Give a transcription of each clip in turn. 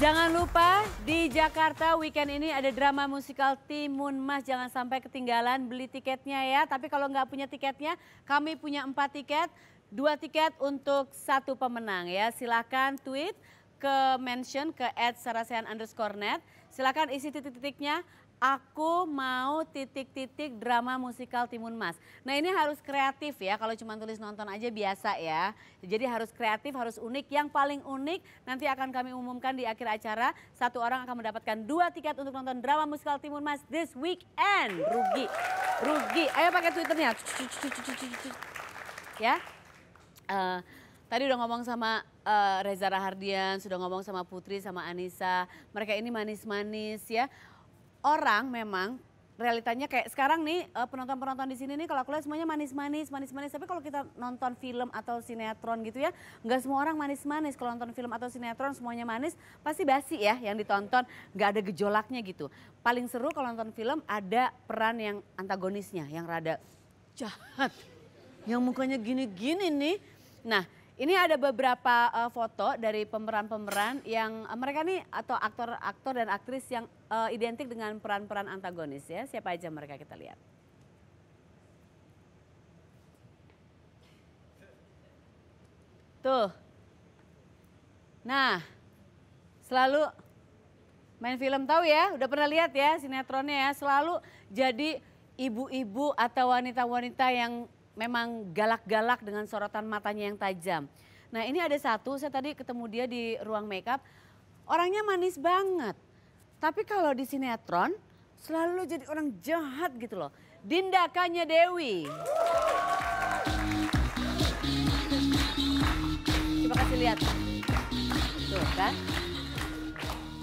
Jangan lupa di Jakarta weekend ini ada drama musikal Timun Mas. Jangan sampai ketinggalan beli tiketnya ya. Tapi kalau nggak punya tiketnya, kami punya empat tiket. Dua tiket untuk satu pemenang ya. Silahkan tweet ke mention ke at Silakan underscore net. Silahkan isi titik-titiknya. Aku mau titik-titik drama musikal Timun Mas. Nah ini harus kreatif ya, kalau cuma tulis nonton aja biasa ya. Jadi harus kreatif, harus unik. Yang paling unik nanti akan kami umumkan di akhir acara. Satu orang akan mendapatkan dua tiket untuk nonton drama musikal Timun Mas this weekend. Rugi, rugi. Ayo pakai twitternya. Ya. Uh, Tadi udah ngomong sama uh, Reza Rahardian, sudah ngomong sama Putri, sama Anissa. Mereka ini manis-manis ya orang memang realitanya kayak sekarang nih eh, penonton-penonton di sini nih kalau aku lihat semuanya manis-manis, manis-manis. Tapi kalau kita nonton film atau sinetron gitu ya, nggak semua orang manis-manis. Kalau nonton film atau sinetron semuanya manis, pasti basi ya yang ditonton, nggak ada gejolaknya gitu. Paling seru kalau nonton film ada peran yang antagonisnya, yang rada jahat, yang mukanya gini-gini nih. Nah, ini ada beberapa uh, foto dari pemeran-pemeran yang uh, mereka nih atau aktor-aktor dan aktris yang uh, identik dengan peran-peran antagonis ya. Siapa aja mereka kita lihat. Tuh. Nah, selalu main film tahu ya, udah pernah lihat ya sinetronnya ya, selalu jadi ibu-ibu atau wanita-wanita yang memang galak-galak dengan sorotan matanya yang tajam. Nah ini ada satu, saya tadi ketemu dia di ruang makeup, orangnya manis banget. Tapi kalau di sinetron selalu jadi orang jahat gitu loh. Dinda Kanya Dewi. Coba kasih lihat. Tuh kan.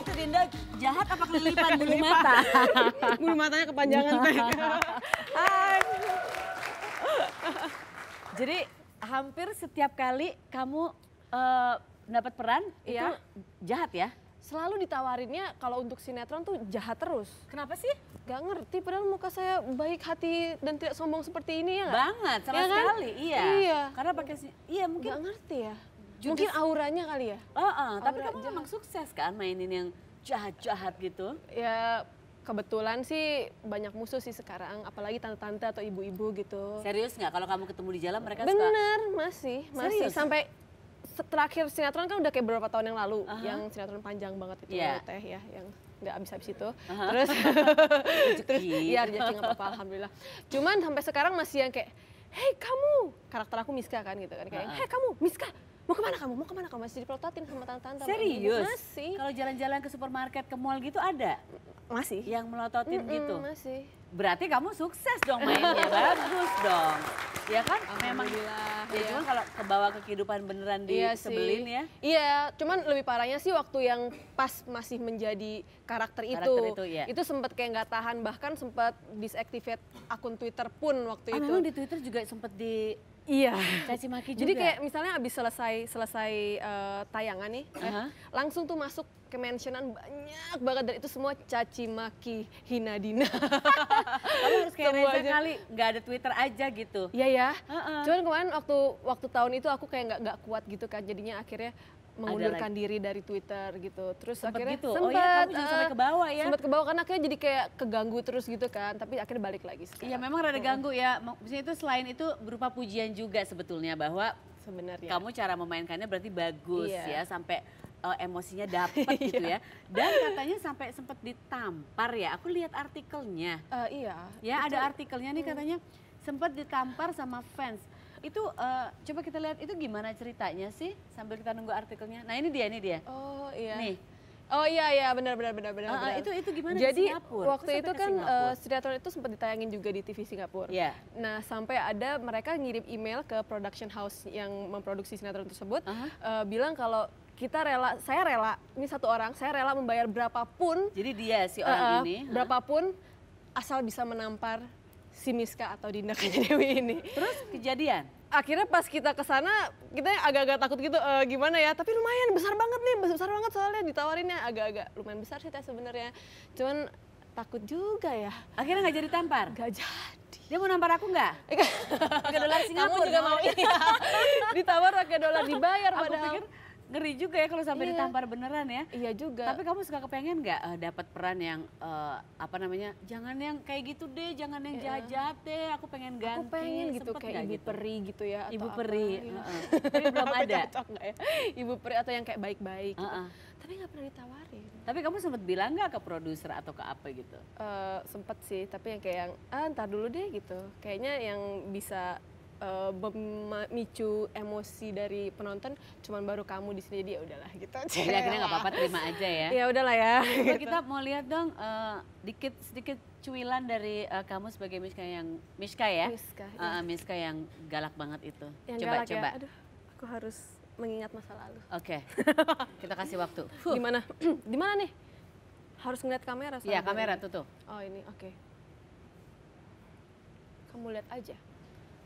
Itu Dinda jahat apa kelilipan bulu mata? bulu matanya kepanjangan. Hai. Jadi hampir setiap kali kamu uh, dapat peran ya. itu iya. jahat ya? Selalu ditawarinnya kalau untuk sinetron tuh jahat terus. Kenapa sih? Gak ngerti padahal muka saya baik hati dan tidak sombong seperti ini ya gak? Banget, sama ya kan? sekali. Iya. iya. Karena pakai iya mungkin gak ngerti ya. Mungkin auranya kali ya? Oh, uh, uh, tapi kamu memang sukses kan mainin yang jahat-jahat gitu? Ya kebetulan sih banyak musuh sih sekarang, apalagi tante-tante atau ibu-ibu gitu. Serius nggak? Kalau kamu ketemu di jalan mereka Bener, suka? Bener, masih, masih Serius? sampai terakhir sinetron kan udah kayak beberapa tahun yang lalu, uh -huh. yang sinetron panjang banget itu yeah. Ya, teh ya, yang nggak habis-habis itu. Uh -huh. Terus, terus ya rezeki nggak apa-apa, alhamdulillah. Cuman sampai sekarang masih yang kayak, hei kamu, karakter aku Miska kan gitu kan, kayak, uh -huh. hei kamu Miska, mau kemana kamu? Mau kemana kamu? Masih dipelototin sama tante-tante. Serius? masih. Kalau jalan-jalan ke supermarket, ke mall gitu ada? Masih. Yang melototin mm -mm, gitu? Masih. Berarti kamu sukses dong mainnya, bagus dong. Ya kan? Memang. Ya, ya. cuman kalau kebawa ke kehidupan beneran di iya sebelin ya. Iya, cuman lebih parahnya sih waktu yang pas masih menjadi karakter, karakter itu. Iya. Itu, ya. itu sempat kayak nggak tahan, bahkan sempat disactivate akun Twitter pun waktu oh, itu. Memang di Twitter juga sempat di Iya. Caci maki juga. Jadi kayak misalnya abis selesai selesai uh, tayangan nih, uh -huh. eh, langsung tuh masuk ke mentionan banyak banget dan itu semua caci maki hina dina. Kamu harus kayak Reza aja. kali, nggak ada Twitter aja gitu. Iya ya. ya. Uh -uh. Cuman kemarin waktu waktu tahun itu aku kayak nggak nggak kuat gitu kan, jadinya akhirnya mengundurkan like. diri dari Twitter gitu. Terus sempet akhirnya gitu. sempat oh, iya, kamu uh, sampai ke bawah ya. sempat ke bawah kan akhirnya jadi kayak keganggu terus gitu kan, tapi akhirnya balik lagi iya, sekarang. Iya, memang rada ganggu ya. Maksudnya itu selain itu berupa pujian juga sebetulnya bahwa sebenarnya kamu cara memainkannya berarti bagus iya. ya sampai uh, emosinya dapat gitu ya. Iya. Dan katanya sampai sempat ditampar ya. Aku lihat artikelnya. Uh, iya. Ya, betul. ada artikelnya nih mm. katanya hmm. sempat ditampar sama fans itu uh, coba kita lihat itu gimana ceritanya sih sambil kita nunggu artikelnya. Nah ini dia, ini dia. Oh iya. Nih. Oh iya iya benar benar benar benar. Uh, itu itu gimana Jadi, di Singapura? waktu itu kan uh, eh, sinetron itu sempat ditayangin juga di TV Singapura. Yeah. Nah, sampai ada mereka ngirim email ke production house yang memproduksi sinetron tersebut uh -huh. uh, bilang kalau kita rela saya rela ini satu orang saya rela membayar berapapun. Jadi dia si eh, orang uh, ini. Berapapun asal bisa menampar si Miska atau Dinda kayaknya Dewi ini. Terus kejadian? Akhirnya pas kita ke sana, kita agak-agak takut gitu e, gimana ya, tapi lumayan besar banget nih, besar banget soalnya ditawarinnya agak-agak lumayan besar sih teh sebenarnya. Cuman takut juga ya. Akhirnya nggak jadi tampar? Nggak jadi. Dia mau nampar aku nggak? Pakai dolar Singapura. Kamu juga mau, iya. ditawar pakai dolar dibayar aku padahal. Pikir, ngeri juga ya kalau sampai iya. ditampar beneran ya. Iya juga. Tapi kamu suka kepengen nggak uh, eh, dapat peran yang uh, apa namanya? Jangan yang kayak gitu deh, jangan yang iya. jahat deh. Aku pengen ganti. Aku pengen gitu kayak ibu gitu? peri gitu ya. Atau ibu peri. uh -uh. Tapi belum ada. Cocok ya? Ibu peri atau yang kayak baik-baik. Gitu. Uh -uh. Tapi nggak pernah ditawarin. Tapi kamu sempat bilang nggak ke produser atau ke apa gitu? Uh, sempet sih, tapi yang kayak yang ah, ntar dulu deh gitu. Kayaknya yang bisa uh, emosi dari penonton cuman baru kamu di sini dia ya udahlah gitu aja. Jadi akhirnya nggak apa-apa terima aja ya. Ya udahlah ya. Gitu. kita mau lihat dong uh, dikit sedikit cuilan dari uh, kamu sebagai Miska yang Miska ya. Miska. Uh, Miska yang galak banget itu. Yang coba galak ya? coba. Ya? Aduh, aku harus mengingat masa lalu. Oke. Okay. kita kasih waktu. Huh. Di mana? di mana nih? Harus ngeliat kamera. Iya, kamera tuh tuh. Oh, ini. Oke. Okay. Kamu lihat aja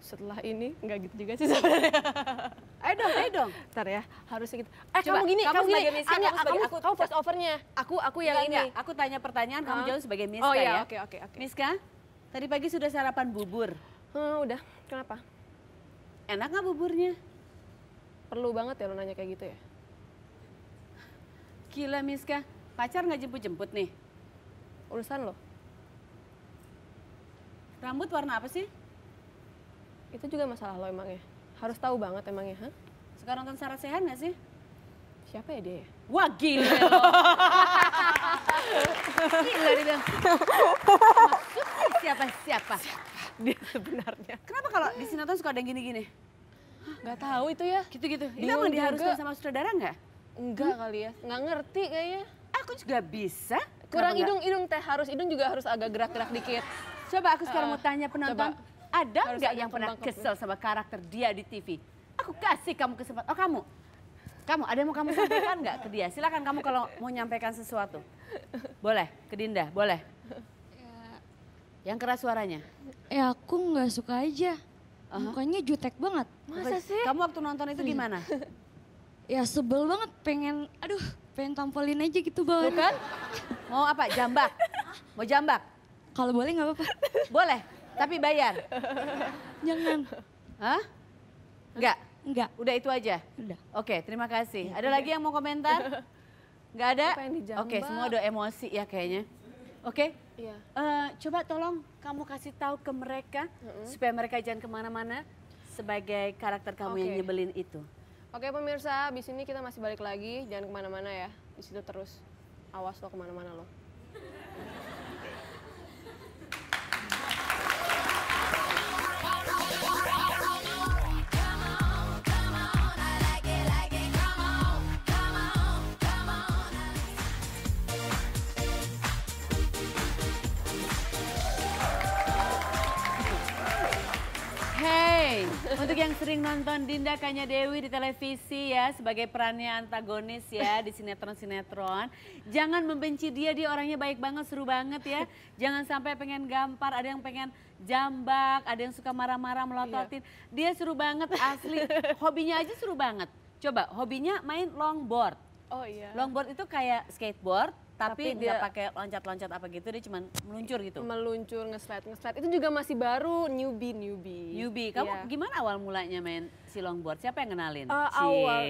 setelah ini nggak gitu juga sih sebenarnya. ayo dong, ayo dong. Ntar ya, harusnya gitu. Eh Coba, kamu gini, kamu, kamu gini. Sebagai miska, kamu, sebagai, aku, kamu first overnya. Aku aku iya, yang iya. ini. Enggak. Aku tanya pertanyaan, kamu jawab sebagai Miska oh, iya, ya. Oke, okay, oke, okay, oke. Okay. Miska, tadi pagi sudah sarapan bubur. Hmm, udah. Kenapa? Enak nggak buburnya? Perlu banget ya lo nanya kayak gitu ya. Gila Miska, pacar nggak jemput-jemput nih? Urusan lo. Rambut warna apa sih? Itu juga masalah lo emangnya. Harus tahu banget emangnya, ha? Suka nonton kan Sarah Sehan gak sih? Siapa ya dia ya? Wah gila lo. gila dia. siapa, siapa? Siapa? Dia sebenarnya. Kenapa kalau di sinetron suka ada yang gini-gini? Gak tahu itu ya. Gitu-gitu. Itu emang diharuskan sama sutradara nggak? Enggak hmm? kali ya. Nggak ngerti kayaknya. Aku juga bisa. Kurang hidung-hidung teh harus hidung juga harus agak gerak-gerak dikit. Coba aku sekarang uh, mau tanya penonton. Coba. Ada nggak yang pernah kesel sama karakter dia di TV? Aku kasih kamu kesempatan. Oh kamu, kamu ada yang mau kamu sampaikan nggak ke dia? Silakan kamu kalau mau nyampaikan sesuatu. Boleh, ke Dinda, boleh. Ya. Yang keras suaranya. Ya aku nggak suka aja. Uh-huh. Mukanya jutek banget. Masa sih? Kamu waktu nonton itu gimana? ya sebel banget, pengen, aduh, pengen tampolin aja gitu banget. Bukan? Mau apa? Jambak? Mau jambak? Kalau boleh nggak apa-apa. Boleh. Tapi bayar? Jangan. Hah? Enggak? Enggak. Udah itu aja? Udah. Oke, terima kasih. Ya, ada ya. lagi yang mau komentar? Enggak ada? Oke, semua udah emosi ya kayaknya. Oke? Iya. Uh, coba tolong kamu kasih tahu ke mereka mm -hmm. supaya mereka jangan kemana-mana sebagai karakter kamu okay. yang nyebelin itu. Oke pemirsa, di sini kita masih balik lagi. Jangan kemana-mana ya. Di situ terus. Awas lo kemana-mana lo. Untuk yang sering nonton Dinda Kanya Dewi di televisi ya sebagai perannya antagonis ya di sinetron-sinetron, jangan membenci dia, dia orangnya baik banget, seru banget ya. Jangan sampai pengen gampar, ada yang pengen jambak, ada yang suka marah-marah melototin. Iya. Dia seru banget asli, hobinya aja seru banget. Coba hobinya main longboard. Oh iya. Longboard itu kayak skateboard, tapi, tapi dia pakai loncat-loncat apa gitu dia cuman meluncur gitu meluncur ngeslide ngeslide itu juga masih baru newbie newbie newbie kamu yeah. gimana awal mulanya main si longboard siapa yang kenalin uh, Cie. awal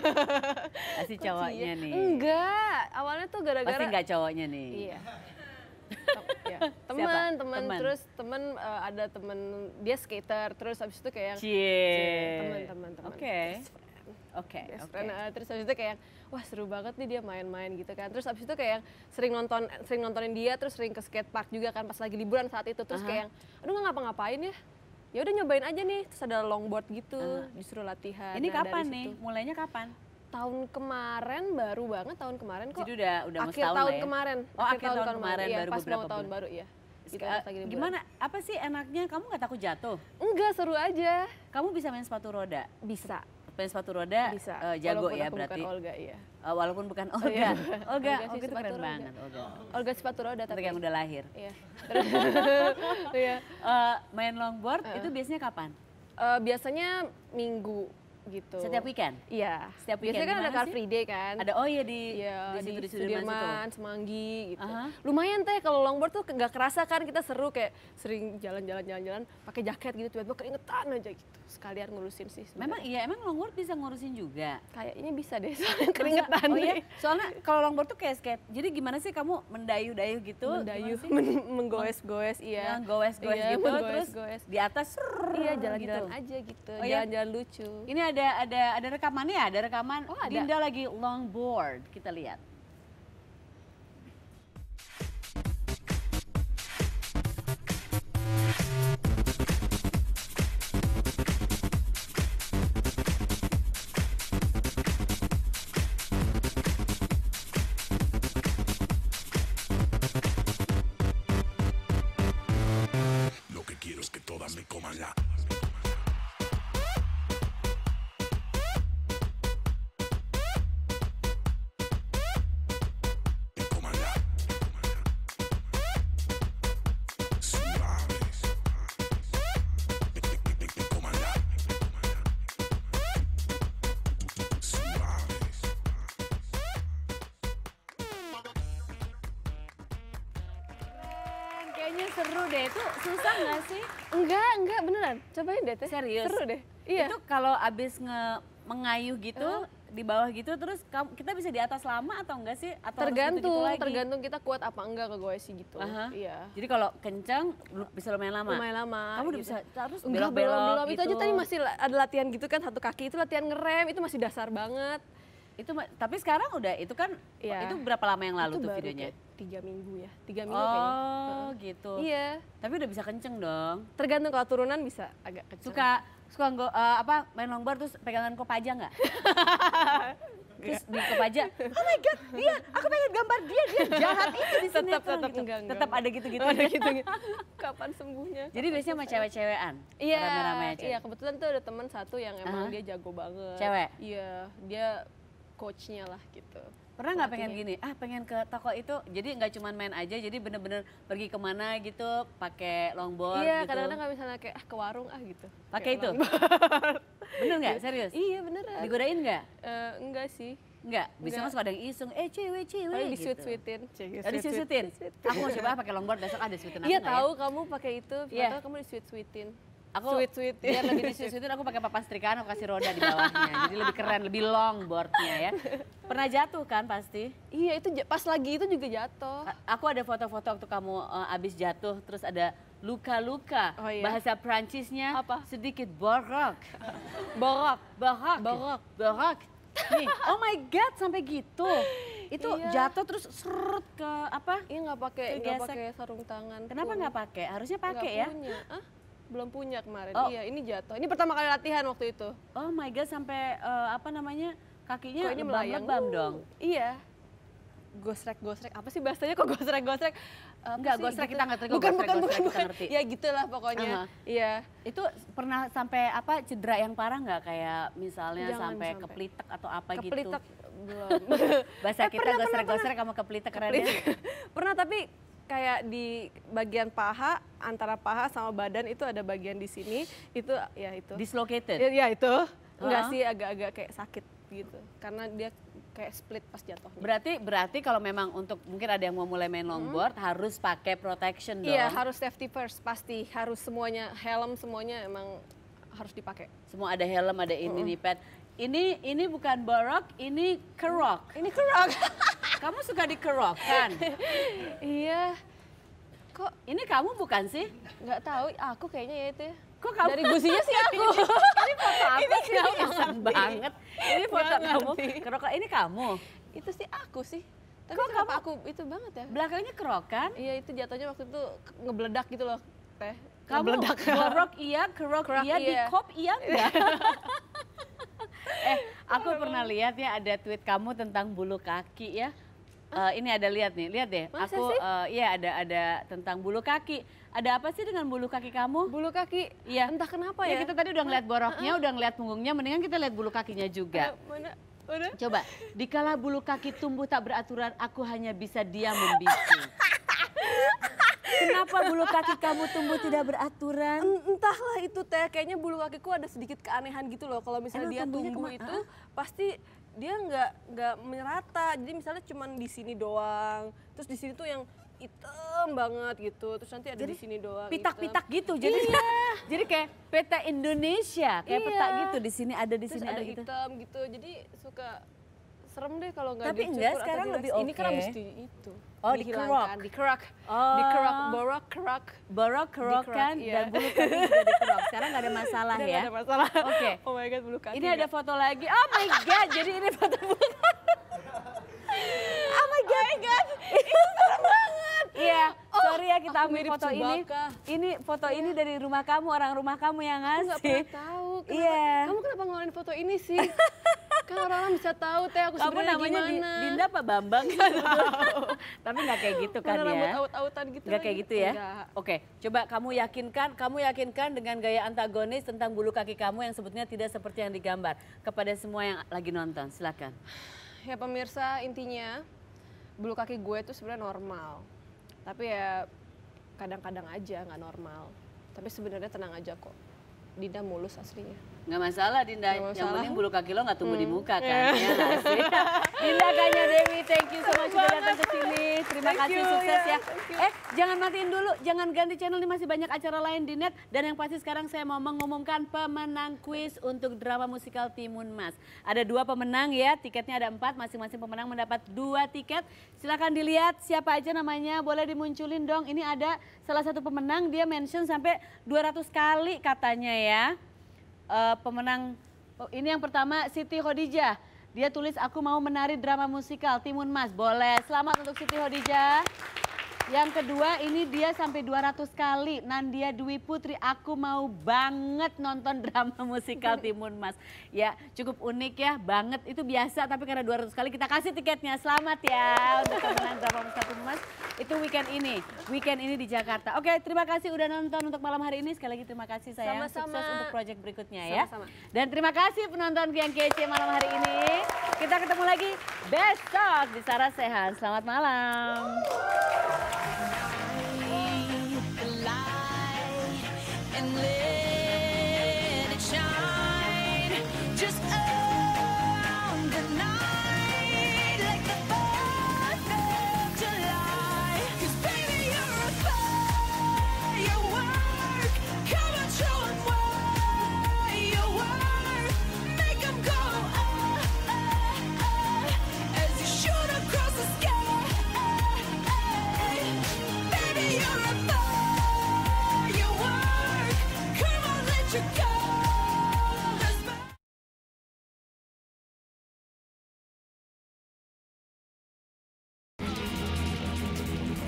si cowoknya nih enggak awalnya tuh gara-gara pasti enggak cowoknya nih iya ya. teman teman terus teman uh, eh, ada teman dia skater terus abis itu kayak teman teman teman oke oke eh, terus abis itu kayak wah seru banget nih dia main-main gitu kan terus abis itu kayak yang sering nonton sering nontonin dia terus sering ke skatepark juga kan pas lagi liburan saat itu terus uh -huh. kayak aduh nggak ngapa-ngapain ya ya udah nyobain aja nih terus ada longboard gitu uh -huh. disuruh latihan ini nah, kapan nih situ. mulainya kapan tahun kemarin baru banget tahun kemarin kok jadi udah udah akhir tahun ya? kemarin oh akhir, akhir tahun, tahun kemarin, kemarin iya, baru pas mau tahun baru ya gitu, gimana apa sih enaknya kamu nggak takut jatuh enggak seru aja kamu bisa main sepatu roda bisa main sepatu roda Bisa. Uh, jago walaupun ya berarti. Bukan Olga, iya. Uh, walaupun bukan oh, Olga. Oh, iya. Olga, Olga, Olga itu keren roda. banget Olga. Olga sepatu roda tapi. Untuk yang udah lahir. Iya. uh, main longboard uh. itu biasanya kapan? Uh, biasanya minggu gitu. Setiap weekend? Iya. Setiap weekend. Biasanya kan ada Car Free Day kan. Ada oh iya di iya, di, situ, di Sudirman, Sudirman Semanggi gitu. Uh -huh. Lumayan teh kalau longboard tuh nggak kerasa kan kita seru kayak sering jalan-jalan jalan-jalan pakai jaket gitu tiba-tiba keringetan aja gitu. Sekalian ngurusin sih. Sebenernya. Memang iya, emang longboard bisa ngurusin juga. kayak ini bisa deh soalnya keringetan. Oh iya. Soalnya kalau longboard tuh kayak skate. Jadi gimana sih kamu mendayu-dayu gitu? Mendayu, men menggoes-goes iya. Menggoes-goes nah, iya, gitu menggoes -goes. terus di atas iya jalan-jalan gitu. aja gitu. Jalan-jalan oh, iya. Jalan lucu. Ini ada ada ada ada rekamannya, ada rekaman oh, ada. Dinda lagi longboard. Kita lihat. kayaknya seru deh. Itu susah nggak sih? Enggak, enggak beneran. Cobain deh teh. Serius? Seru deh. Iya. Itu kalau abis nge mengayuh gitu, uh. di bawah gitu terus kita bisa di atas lama atau enggak sih? Atau tergantung, gitu -gitu lagi? tergantung kita kuat apa enggak ke gue sih gitu. Uh -huh. Iya. Jadi kalau kencang bisa lumayan lama. Lumayan lama. Kamu udah gitu. bisa terus belok-belok Gitu. Itu aja gitu. tadi masih ada latihan gitu kan satu kaki itu latihan ngerem itu masih dasar banget. Itu tapi sekarang udah itu kan ya. itu berapa lama yang lalu itu tuh videonya? Tiga minggu ya, tiga minggu oh, kayaknya. gitu. Iya. Tapi udah bisa kenceng dong. Tergantung kalau turunan bisa agak kenceng. Suka suka nggak uh, eh, apa main longboard terus pegangan kop aja nggak? terus di aja oh my god dia aku pengen gambar dia dia jahat itu di sini gitu. tetap tetap gitu. enggak, tetap ada gitu gitu ada gitu, gitu kapan sembuhnya jadi kapan biasanya sama cewek-cewekan iya rame -rame iya kebetulan tuh ada teman satu yang emang uh -huh. dia jago banget cewek iya dia coachnya lah gitu pernah nggak pengen gini ah pengen ke toko itu jadi nggak cuma main aja jadi bener-bener pergi kemana gitu pakai longboard iya gitu. kadang-kadang nggak misalnya kayak ah ke warung ah gitu pakai itu bener nggak gitu. serius iya bener digodain nggak uh, eh, enggak sih Enggak, bisa mas padang iseng, eh cewek, cewek. Gitu. Oh, disuit-suitin sweetin. Oh, suitin Aku mau coba pakai longboard besok ada sweetin Iya ya? tahu kamu pakai itu, yeah. kamu disuit-suitin aku sweet sweet biar lebih di sweet aku pakai papan setrikaan aku kasih roda di bawahnya jadi lebih keren lebih long boardnya ya pernah jatuh kan pasti iya itu pas lagi itu juga jatuh aku ada foto-foto waktu kamu uh, eh, abis jatuh terus ada luka-luka oh, iya. bahasa Prancisnya apa sedikit borok borok borok borok borok nih oh my god sampai gitu itu iya. jatuh terus serut ke apa iya nggak pakai nggak pakai sarung tangan kenapa nggak pakai harusnya pakai ya punya. Belum punya kemarin. Oh. Iya, ini jatuh. Ini pertama kali latihan waktu itu. Oh my god, sampai uh, apa namanya? kakinya bam melayang. bam dong. Uh, iya. Gosrek-gosrek apa sih bahasanya kok gosrek-gosrek? Enggak, gosrek gitu. kita nggak bukan, gosrek, bukan, gosrek, bukan, kita ngerti. Ya gitulah pokoknya. Iya. Itu pernah sampai apa cedera yang parah nggak kayak misalnya sampai, sampai keplitek atau apa gitu? Keplitek belum. Bahasa eh, kita gosrek-gosrek sama keplitek kerennya. Pernah tapi kayak di bagian paha antara paha sama badan itu ada bagian di sini itu ya itu dislocated ya, ya itu enggak uh -huh. sih agak-agak kayak sakit gitu karena dia kayak split pas jatuh Berarti berarti kalau memang untuk mungkin ada yang mau mulai main hmm. longboard hmm. harus pakai protection iya, dong. Iya, harus safety first pasti, harus semuanya helm semuanya emang harus dipakai. Semua ada helm, ada ini hmm. pad. Ini ini bukan barok, ini kerok. Ini kerok. kamu suka dikerok kan? iya. Kok ini kamu bukan sih? Nggak tahu, aku kayaknya ya itu. Kok kamu? Dari gusinya sih aku. ini foto apa ini sih? Kamu iya. banget. Ini foto kamu. Kerok ini kamu. Itu sih aku sih. Tapi Kok kamu aku itu banget ya? Belakangnya kerok kan Iya, itu jatuhnya waktu itu ngebeledak gitu loh, Teh. Kamu borok iya, kerok, kerok iya, iya, di kop iya enggak? eh, aku pernah lihat ya ada tweet kamu tentang bulu kaki ya. Uh, ini ada lihat nih, lihat deh. Masa aku iya Uh, iya ada ada tentang bulu kaki. Ada apa sih dengan bulu kaki kamu? Bulu kaki, iya. Entah kenapa ya. ya kita tadi udah ngeliat boroknya, uh, uh. udah ngeliat punggungnya. Mendingan kita lihat bulu kakinya juga. Uh, mana? Mana? Coba, dikala bulu kaki tumbuh tak beraturan, aku hanya bisa diam membisu. Kenapa bulu kaki kamu tumbuh tidak beraturan? Entahlah itu teh, kayaknya bulu kakiku ada sedikit keanehan gitu loh. Kalau misalnya Emang dia tumbuh itu pasti dia nggak nggak merata. Jadi misalnya cuma di sini doang. Terus di sini tuh yang hitam banget gitu. Terus nanti ada di sini doang. Pitak-pitak gitu. Jadi iya. jadi kayak peta Indonesia, kayak iya. peta gitu. Di sini ada di sini ada, ada gitu. hitam gitu. Jadi suka serem deh kalau nggak Tapi enggak sekarang lebih oke. Okay. Ini kan mesti itu. Oh, di kerok Di kerak. Oh. Di kerak, borok kerak. Borok kerok kan iya. dan bulu kaki juga di kerok Sekarang nggak ada masalah ya. Nggak ada masalah. Oke. Oh my god, bulu kaki. Ini ada foto lagi. Oh my god, jadi ini foto bulu kaki. oh my god. Oh my god. Itu serem banget. Iya, oh, sorry ya kita ambil foto ini. Ini foto yeah. ini iya. dari rumah kamu, orang rumah kamu yang ngasih. Aku gak tahu. Iya. yeah. Kamu kenapa ngeluarin foto ini sih? kan orang bisa tahu teh aku sebenarnya gimana. Di, Dinda apa Bambang? Gak Tapi nggak kayak gitu kan Mana ya? rambut aut-autan gitu. Nggak kayak gitu ya? Enggak. Oke, coba kamu yakinkan, kamu yakinkan dengan gaya antagonis tentang bulu kaki kamu yang sebetulnya tidak seperti yang digambar. Kepada semua yang lagi nonton, silakan. Ya pemirsa, intinya bulu kaki gue itu sebenarnya normal tapi ya kadang-kadang aja nggak normal tapi sebenarnya tenang aja kok Dinda mulus aslinya Nggak masalah Dinda, gak masalah. yang penting bulu kaki lo nggak tumbuh hmm. di muka kan. Yeah. Ya Dinda kanya Dewi, thank you so much sudah datang ke sini. Terima thank kasih, you, sukses yeah, ya. Eh, jangan matiin dulu, jangan ganti channel, ini masih banyak acara lain di net. Dan yang pasti sekarang saya mau mengumumkan pemenang kuis untuk drama musikal Timun Mas. Ada dua pemenang ya, tiketnya ada empat, masing-masing pemenang mendapat dua tiket. Silahkan dilihat siapa aja namanya, boleh dimunculin dong. Ini ada salah satu pemenang, dia mention sampai 200 kali katanya ya uh, pemenang oh, ini yang pertama Siti Khodijah. Dia tulis aku mau menari drama musikal Timun Mas. Boleh. Selamat untuk Siti Khodijah. Yang kedua ini dia sampai 200 kali. Nandia Dwi Putri, aku mau banget nonton drama musikal Timun Mas. Ya cukup unik ya, banget itu biasa tapi karena 200 kali kita kasih tiketnya. Selamat ya untuk pemenang drama musikal Timun Mas. Itu weekend ini, weekend ini di Jakarta. Oke terima kasih udah nonton untuk malam hari ini. Sekali lagi terima kasih saya Sukses untuk proyek berikutnya ya. Sama-sama. Dan terima kasih penonton yang kece malam hari ini. Kita ketemu lagi besok di Sarah Sehat. Selamat malam.